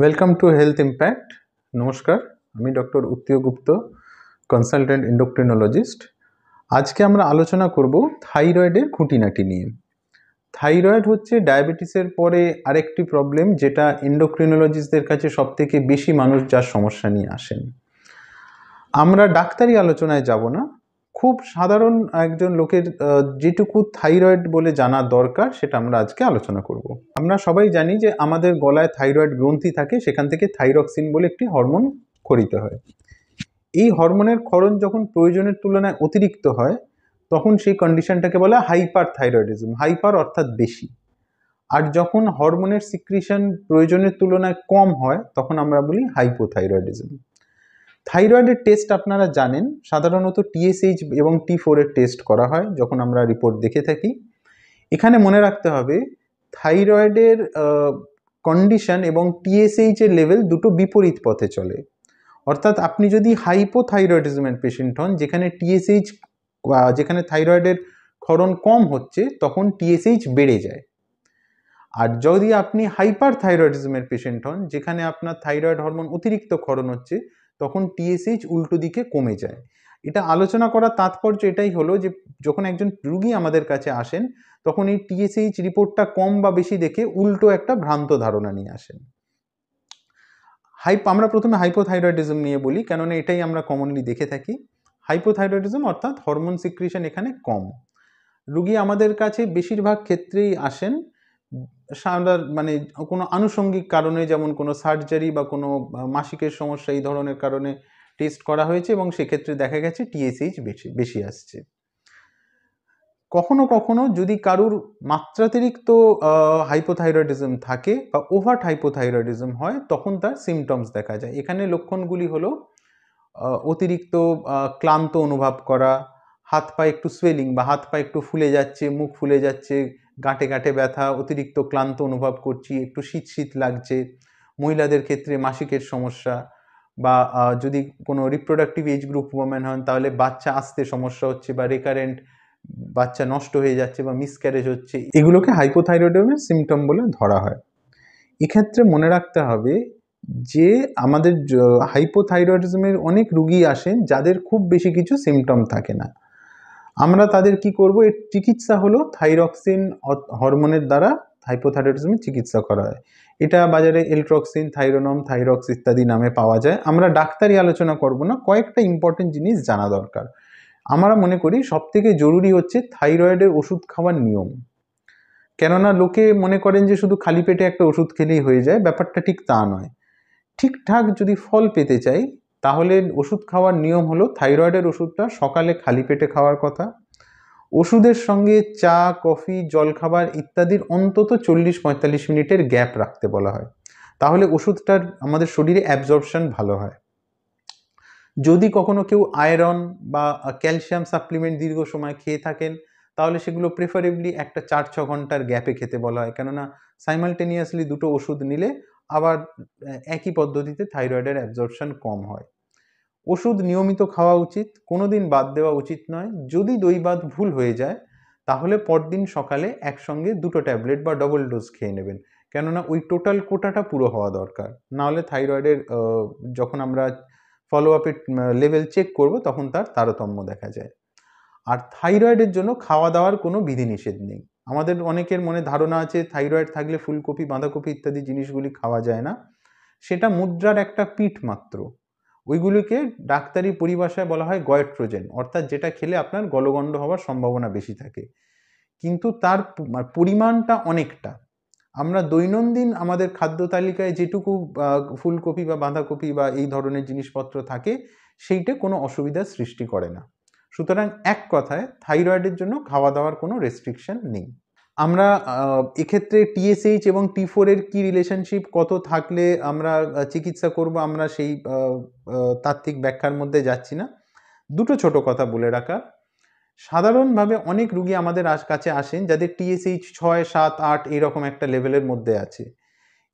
Welcome to health impact নমস্কার আমি doctor উত্তীয় গুপ্ত consultant ইন্ডোক্টিনোলজিস্ট আজকে আমরা আলোচনা করব থাইরয়েডের খুঁটিনাটি নিয়ে থাইরয়েড হচ্ছে ডায়াবেটিসের পরে আরেকটি প্রবলেম যেটা এন্ডোক্রিনোলজিস্টদের কাছে সবথেকে বেশি মানুষ যার সমস্যা নিয়ে আসেন আমরা ডাক্তারি আলোচনায় যাব না খুব সাধারণ একজন লোকের যেটুকু থাইরয়েড বলে জানা দরকার সেটা আমরা আজকে আলোচনা করব। আমরা সবাই জানি যে আমাদের গলায় থাইরয়েড গ্রন্থি থাকে সেখান থেকে থাইরক্সিন বলে একটি হরমোন খরিত হয় এই হরমোনের খরণ যখন প্রয়োজনের তুলনায় অতিরিক্ত হয় তখন সেই কন্ডিশনটাকে বলে হাইপার থাইরয়েডিজম হাইপার অর্থাৎ বেশি আর যখন হরমোনের সিক্রিশন প্রয়োজনের তুলনায় কম হয় তখন আমরা বলি হাইপোথাইরয়েডিজম থাইরয়েডের টেস্ট আপনারা জানেন সাধারণত টিএসএইচ এবং টি ফোরের টেস্ট করা হয় যখন আমরা রিপোর্ট দেখে থাকি এখানে মনে রাখতে হবে থাইরয়েডের কন্ডিশন এবং টিএসএইচের লেভেল দুটো বিপরীত পথে চলে অর্থাৎ আপনি যদি হাইপোথাইরয়েডিজমের পেশেন্ট হন যেখানে টিএসএইচ যেখানে থাইরয়েডের ক্ষরণ কম হচ্ছে তখন টিএসএইচ বেড়ে যায় আর যদি আপনি হাইপার থাইরয়েডিজমের পেশেন্ট হন যেখানে আপনার থাইরয়েড হরমোন অতিরিক্ত ক্ষরণ হচ্ছে তখন টিএসএইচ উল্টো দিকে কমে যায় এটা আলোচনা করার তাৎপর্য এটাই হলো যে যখন একজন রুগী আমাদের কাছে আসেন তখন এই টিএসএইচ রিপোর্টটা কম বা বেশি দেখে উল্টো একটা ভ্রান্ত ধারণা নিয়ে আসেন হাইপ আমরা প্রথমে হাইপোথাইরয়েডিজম নিয়ে বলি কেননা এটাই আমরা কমনলি দেখে থাকি হাইপোথাইরয়েডিজম অর্থাৎ হরমোন সিক্রিশন এখানে কম রুগী আমাদের কাছে বেশিরভাগ ক্ষেত্রেই আসেন মানে কোনো আনুষঙ্গিক কারণে যেমন কোনো সার্জারি বা কোনো মাসিকের সমস্যা এই ধরনের কারণে টেস্ট করা হয়েছে এবং সেক্ষেত্রে দেখা গেছে টিএসএইচ বেশি বেশি আসছে কখনো কখনো যদি কারুর মাত্রাতিরিক্ত হাইপোথাইরয়েডিজম থাকে বা ওভার হাইপোথাইরয়েডিজম হয় তখন তার সিমটমস দেখা যায় এখানে লক্ষণগুলি হলো অতিরিক্ত ক্লান্ত অনুভব করা হাত পা একটু সোয়েলিং বা হাত পা একটু ফুলে যাচ্ছে মুখ ফুলে যাচ্ছে গাঁটে গাঁটে ব্যথা অতিরিক্ত ক্লান্ত অনুভব করছি একটু শীত শীত লাগছে মহিলাদের ক্ষেত্রে মাসিকের সমস্যা বা যদি কোনো রিপ্রোডাক্টিভ এজ গ্রুপ ওমেন হন তাহলে বাচ্চা আসতে সমস্যা হচ্ছে বা রেকারেন্ট বাচ্চা নষ্ট হয়ে যাচ্ছে বা মিসক্যারেজ হচ্ছে এগুলোকে হাইপোথাইরয়েডের সিমটম বলে ধরা হয় এক্ষেত্রে মনে রাখতে হবে যে আমাদের হাইপোথাইরয়েডিজমের অনেক রুগী আসেন যাদের খুব বেশি কিছু সিমটম থাকে না আমরা তাদের কি করব এর চিকিৎসা হলো থাইরক্সিন হরমোনের দ্বারা হাইপোথাইরয়েডিজমের চিকিৎসা করা হয় এটা বাজারে এলট্রক্সিন থাইরোনম থাইরক্স ইত্যাদি নামে পাওয়া যায় আমরা ডাক্তারি আলোচনা করব না কয়েকটা ইম্পর্টেন্ট জিনিস জানা দরকার আমরা মনে করি সবথেকে জরুরি হচ্ছে থাইরয়েডের ওষুধ খাওয়ার নিয়ম কেননা লোকে মনে করেন যে শুধু খালি পেটে একটা ওষুধ খেলেই হয়ে যায় ব্যাপারটা ঠিক তা নয় ঠিকঠাক যদি ফল পেতে চাই তাহলে ওষুধ খাওয়ার নিয়ম হলো থাইরয়েডের ওষুধটা সকালে খালি পেটে খাওয়ার কথা ওষুধের সঙ্গে চা কফি জলখাবার ইত্যাদির অন্তত চল্লিশ পঁয়তাল্লিশ মিনিটের গ্যাপ রাখতে বলা হয় তাহলে ওষুধটার আমাদের শরীরে অ্যাবজর্পশন ভালো হয় যদি কখনো কেউ আয়রন বা ক্যালসিয়াম সাপ্লিমেন্ট দীর্ঘ সময় খেয়ে থাকেন তাহলে সেগুলো প্রেফারেবলি একটা চার ছ ঘন্টার গ্যাপে খেতে বলা হয় কেননা সাইমালটেনিয়াসলি দুটো ওষুধ নিলে আবার একই পদ্ধতিতে থাইরয়েডের অ্যাবজর্পশন কম হয় ওষুধ নিয়মিত খাওয়া উচিত কোনো দিন বাদ দেওয়া উচিত নয় যদি দৈবাদ ভুল হয়ে যায় তাহলে পরদিন সকালে একসঙ্গে দুটো ট্যাবলেট বা ডবল ডোজ খেয়ে নেবেন কেননা ওই টোটাল কোটাটা পুরো হওয়া দরকার নাহলে থাইরয়েডের যখন আমরা ফলো আপের লেভেল চেক করব তখন তার তারতম্য দেখা যায় আর থাইরয়েডের জন্য খাওয়া দাওয়ার কোনো বিধিনিষেধ নেই আমাদের অনেকের মনে ধারণা আছে থাইরয়েড থাকলে ফুলকপি বাঁধাকপি ইত্যাদি জিনিসগুলি খাওয়া যায় না সেটা মুদ্রার একটা পিঠ মাত্র ওইগুলিকে ডাক্তারি পরিভাষায় বলা হয় গয়েট্রোজেন অর্থাৎ যেটা খেলে আপনার গলগণ্ড হওয়ার সম্ভাবনা বেশি থাকে কিন্তু তার মানে পরিমাণটা অনেকটা আমরা দৈনন্দিন আমাদের খাদ্য তালিকায় যেটুকু ফুলকপি বা বাঁধাকপি বা এই ধরনের জিনিসপত্র থাকে সেইটা কোনো অসুবিধার সৃষ্টি করে না সুতরাং এক কথায় থাইরয়েডের জন্য খাওয়া দাওয়ার কোনো রেস্ট্রিকশন নেই আমরা এক্ষেত্রে টিএসএইচ এবং টি ফোরের কী রিলেশনশিপ কত থাকলে আমরা চিকিৎসা করব আমরা সেই তাত্ত্বিক ব্যাখ্যার মধ্যে যাচ্ছি না দুটো ছোট কথা বলে রাখা সাধারণভাবে অনেক রুগী আমাদের কাছে আসেন যাদের টিএসএইচ ছয় সাত আট এরকম একটা লেভেলের মধ্যে আছে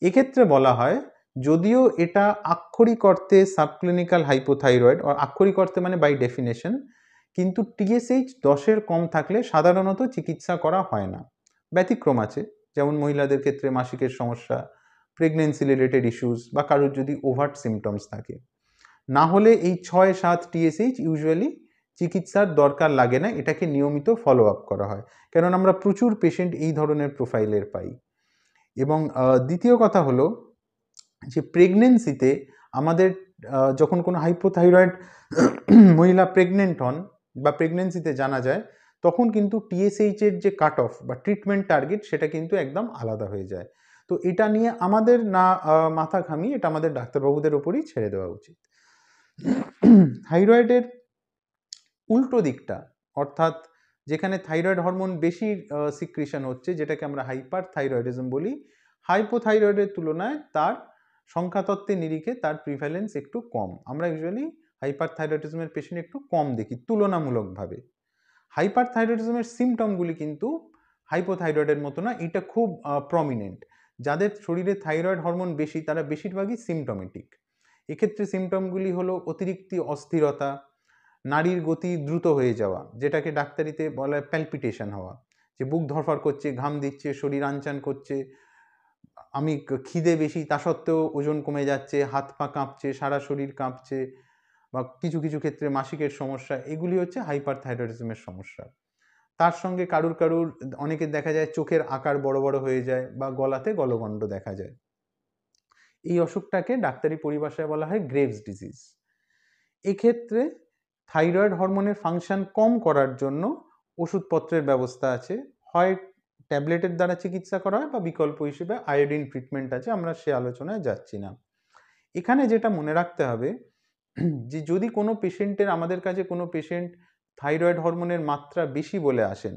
এক্ষেত্রে বলা হয় যদিও এটা আক্ষরিক অর্থে সাবক্লিনিক্যাল হাইপোথাইরয়েড আক্ষরিক অর্থে মানে বাই ডেফিনেশন কিন্তু টিএসএইচ দশের কম থাকলে সাধারণত চিকিৎসা করা হয় না ব্যতিক্রম আছে যেমন মহিলাদের ক্ষেত্রে মাসিকের সমস্যা প্রেগনেন্সি রিলেটেড ইস্যুস বা কারোর যদি ওভার্ট সিমটমস থাকে না হলে এই ছয় সাত টিএসএইচ ইউজুয়ালি চিকিৎসার দরকার লাগে না এটাকে নিয়মিত ফলো আপ করা হয় কেন আমরা প্রচুর পেশেন্ট এই ধরনের প্রোফাইলের পাই এবং দ্বিতীয় কথা হলো যে প্রেগনেন্সিতে আমাদের যখন কোনো হাইপোথাইরয়েড মহিলা প্রেগনেন্ট হন বা প্রেগনেন্সিতে জানা যায় তখন কিন্তু টিএসএইচের যে কাট অফ বা ট্রিটমেন্ট টার্গেট সেটা কিন্তু একদম আলাদা হয়ে যায় তো এটা নিয়ে আমাদের না মাথা ঘামি এটা আমাদের ডাক্তারবাবুদের ওপরই ছেড়ে দেওয়া উচিত থাইরয়েডের উল্টো দিকটা অর্থাৎ যেখানে থাইরয়েড হরমোন বেশি সিক্রিশন হচ্ছে যেটাকে আমরা হাইপার থাইরয়েডিজম বলি হাইপোথাইরয়েডের তুলনায় তার সংখ্যাতত্ত্বের নিরিখে তার প্রিভ্যালেন্স একটু কম আমরা ইউজুয়ালি হাইপারথাইরয়েডিজমের পেশেন্ট একটু কম দেখি তুলনামূলকভাবে হাইপারথাইরয়েডিজমের সিমটমগুলি কিন্তু হাইপোথাইরয়েডের মতো না এটা খুব প্রমিনেন্ট যাদের শরীরে থাইরয়েড হরমোন বেশি তারা বেশিরভাগই সিমটমেটিক এক্ষেত্রে সিমটমগুলি হলো অতিরিক্ত অস্থিরতা নারীর গতি দ্রুত হয়ে যাওয়া যেটাকে ডাক্তারিতে বলা হয় প্যালপিটেশন হওয়া যে বুক ধরফর করছে ঘাম দিচ্ছে শরীর আনচান করছে আমি খিদে বেশি তা সত্ত্বেও ওজন কমে যাচ্ছে হাত পা কাঁপছে সারা শরীর কাঁপছে বা কিছু কিছু ক্ষেত্রে মাসিকের সমস্যা এগুলি হচ্ছে হাইপার থাইরয়েডিজমের সমস্যা তার সঙ্গে কারুর কারুর অনেকের দেখা যায় চোখের আকার বড় বড় হয়ে যায় বা গলাতে গলগণ্ড দেখা যায় এই অসুখটাকে ডাক্তারি পরিভাষায় বলা হয় গ্রেভস ডিজিজ এক্ষেত্রে থাইরয়েড হরমোনের ফাংশন কম করার জন্য ওষুধপত্রের ব্যবস্থা আছে হয় ট্যাবলেটের দ্বারা চিকিৎসা করা হয় বা বিকল্প হিসেবে আয়োডিন ট্রিটমেন্ট আছে আমরা সে আলোচনায় যাচ্ছি না এখানে যেটা মনে রাখতে হবে যে যদি কোনো পেশেন্টের আমাদের কাছে কোনো পেশেন্ট থাইরয়েড হরমোনের মাত্রা বেশি বলে আসেন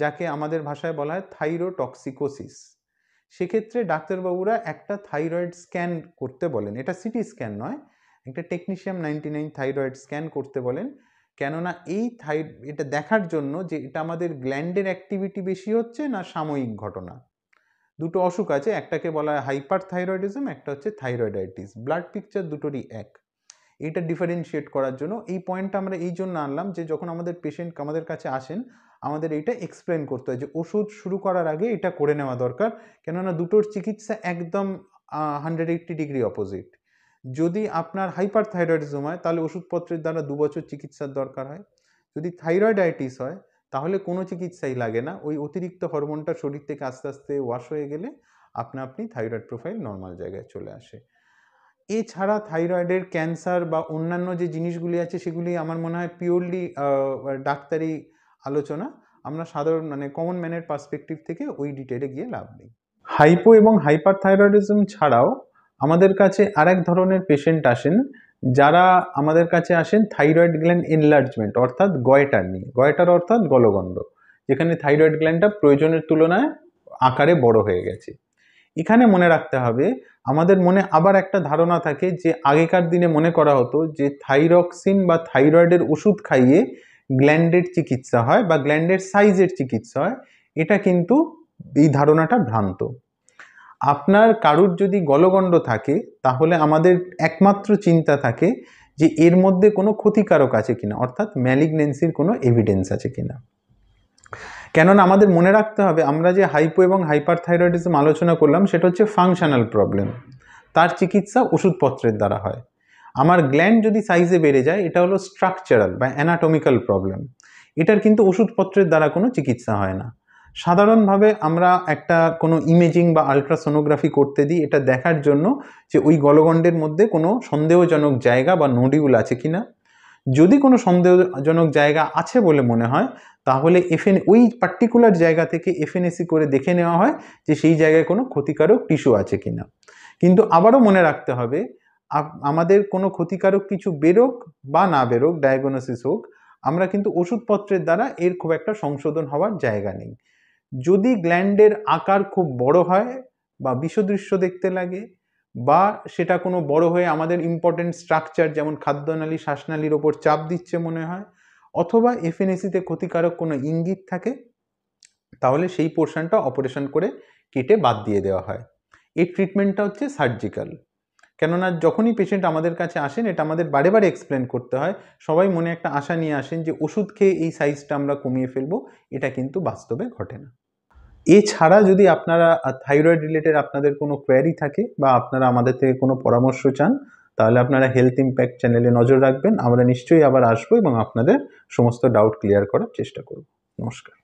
যাকে আমাদের ভাষায় বলা হয় থাইরোটক্সিকোসিস সেক্ষেত্রে ডাক্তারবাবুরা একটা থাইরয়েড স্ক্যান করতে বলেন এটা সিটি স্ক্যান নয় একটা technetium ninety nine thyroid scan করতে বলেন কেননা এই থাই এটা দেখার জন্য যে এটা আমাদের গ্ল্যান্ডের অ্যাক্টিভিটি বেশি হচ্ছে না সাময়িক ঘটনা দুটো অসুখ আছে একটাকে বলা হয় হাইপার থাইরয়েডিজম একটা হচ্ছে থাইরয়েডাইটিস ব্লাড পিকচার দুটোরই এক এটা ডিফারেন্সিয়েট করার জন্য এই পয়েন্টটা আমরা এই জন্য আনলাম যে যখন আমাদের পেশেন্ট আমাদের কাছে আসেন আমাদের এটা এক্সপ্লেন করতে হয় যে ওষুধ শুরু করার আগে এটা করে নেওয়া দরকার কেননা দুটোর চিকিৎসা একদম হান্ড্রেড এইট্টি ডিগ্রি অপোজিট যদি আপনার হাইপার থাইরয়েডিজম হয় তাহলে ওষুধপত্রের দ্বারা দু বছর চিকিৎসার দরকার হয় যদি থাইরয়েডাইটিস হয় তাহলে কোনো চিকিৎসাই লাগে না ওই অতিরিক্ত হরমোনটা শরীর থেকে আস্তে আস্তে ওয়াশ হয়ে গেলে আপনা আপনি থাইরয়েড প্রোফাইল নর্মাল জায়গায় চলে আসে এছাড়া থাইরয়েডের ক্যান্সার বা অন্যান্য যে জিনিসগুলি আছে সেগুলি আমার মনে হয় পিওরলি ডাক্তারি আলোচনা আমরা সাধারণ মানে কমন ম্যানের পার্সপেক্টিভ থেকে ওই ডিটেলে গিয়ে লাভ নেই হাইপো এবং হাইপার থাইরয়েডিজম ছাড়াও আমাদের কাছে আরেক ধরনের পেশেন্ট আসেন যারা আমাদের কাছে আসেন থাইরয়েড গ্ল্যান্ড এনলার্জমেন্ট অর্থাৎ গয়টার নিয়ে গয়টার অর্থাৎ গলগণ্ড যেখানে থাইরয়েড গ্ল্যান্ডটা প্রয়োজনের তুলনায় আকারে বড় হয়ে গেছে এখানে মনে রাখতে হবে আমাদের মনে আবার একটা ধারণা থাকে যে আগেকার দিনে মনে করা হতো যে থাইরক্সিন বা থাইরয়েডের ওষুধ খাইয়ে গ্ল্যান্ডের চিকিৎসা হয় বা গ্ল্যান্ডের সাইজের চিকিৎসা হয় এটা কিন্তু এই ধারণাটা ভ্রান্ত আপনার কারুর যদি গলগণ্ড থাকে তাহলে আমাদের একমাত্র চিন্তা থাকে যে এর মধ্যে কোনো ক্ষতিকারক আছে কিনা অর্থাৎ ম্যালিগনেন্সির কোনো এভিডেন্স আছে কিনা কেননা আমাদের মনে রাখতে হবে আমরা যে হাইপো এবং হাইপার থাইরয়েডিজম আলোচনা করলাম সেটা হচ্ছে ফাংশনাল প্রবলেম তার চিকিৎসা ওষুধপত্রের দ্বারা হয় আমার গ্ল্যান্ড যদি সাইজে বেড়ে যায় এটা হলো স্ট্রাকচারাল বা অ্যানাটমিক্যাল প্রবলেম এটার কিন্তু ওষুধপত্রের দ্বারা কোনো চিকিৎসা হয় না সাধারণভাবে আমরা একটা কোনো ইমেজিং বা আলট্রাসোনোগ্রাফি করতে দিই এটা দেখার জন্য যে ওই গলগণ্ডের মধ্যে কোনো সন্দেহজনক জায়গা বা নোডিউল আছে কি না যদি কোনো সন্দেহজনক জায়গা আছে বলে মনে হয় তাহলে এফএন ওই পার্টিকুলার জায়গা থেকে এফএনএসি করে দেখে নেওয়া হয় যে সেই জায়গায় কোনো ক্ষতিকারক টিস্যু আছে কি না কিন্তু আবারও মনে রাখতে হবে আমাদের কোনো ক্ষতিকারক কিছু বেরোক বা না বেরোক ডায়াগনোসিস হোক আমরা কিন্তু ওষুধপত্রের দ্বারা এর খুব একটা সংশোধন হওয়ার জায়গা নেই যদি গ্ল্যান্ডের আকার খুব বড় হয় বা বিষদৃশ্য দেখতে লাগে বা সেটা কোনো বড় হয়ে আমাদের ইম্পর্টেন্ট স্ট্রাকচার যেমন খাদ্যনালী শ্বাসনালীর ওপর চাপ দিচ্ছে মনে হয় অথবা এফএনএসিতে ক্ষতিকারক কোনো ইঙ্গিত থাকে তাহলে সেই পোর্শনটা অপারেশন করে কেটে বাদ দিয়ে দেওয়া হয় এই ট্রিটমেন্টটা হচ্ছে সার্জিক্যাল কেননা যখনই পেশেন্ট আমাদের কাছে আসেন এটা আমাদের বারে বারে এক্সপ্লেন করতে হয় সবাই মনে একটা আশা নিয়ে আসেন যে ওষুধ খেয়ে এই সাইজটা আমরা কমিয়ে ফেলবো এটা কিন্তু বাস্তবে ঘটে না এছাড়া যদি আপনারা থাইরয়েড রিলেটেড আপনাদের কোনো কোয়ারি থাকে বা আপনারা আমাদের থেকে কোনো পরামর্শ চান তাহলে আপনারা হেলথ ইম্প্যাক্ট চ্যানেলে নজর রাখবেন আমরা নিশ্চয়ই আবার আসবো এবং আপনাদের সমস্ত ডাউট ক্লিয়ার করার চেষ্টা করব নমস্কার